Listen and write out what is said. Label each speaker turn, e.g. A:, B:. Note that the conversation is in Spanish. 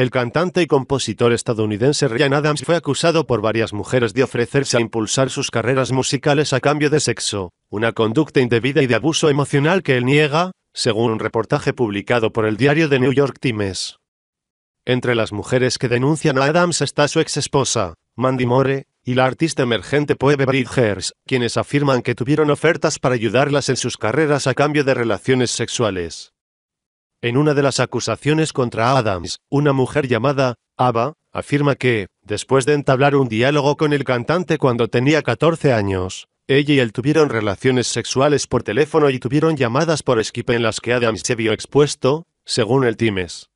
A: El cantante y compositor estadounidense Ryan Adams fue acusado por varias mujeres de ofrecerse a impulsar sus carreras musicales a cambio de sexo, una conducta indebida y de abuso emocional que él niega, según un reportaje publicado por el diario The New York Times. Entre las mujeres que denuncian a Adams está su ex esposa, Mandy Moore, y la artista emergente Phoebe Bridgers, quienes afirman que tuvieron ofertas para ayudarlas en sus carreras a cambio de relaciones sexuales. En una de las acusaciones contra Adams, una mujer llamada Ava afirma que, después de entablar un diálogo con el cantante cuando tenía 14 años, ella y él tuvieron relaciones sexuales por teléfono y tuvieron llamadas por Skype en las que Adams se vio expuesto, según el Times.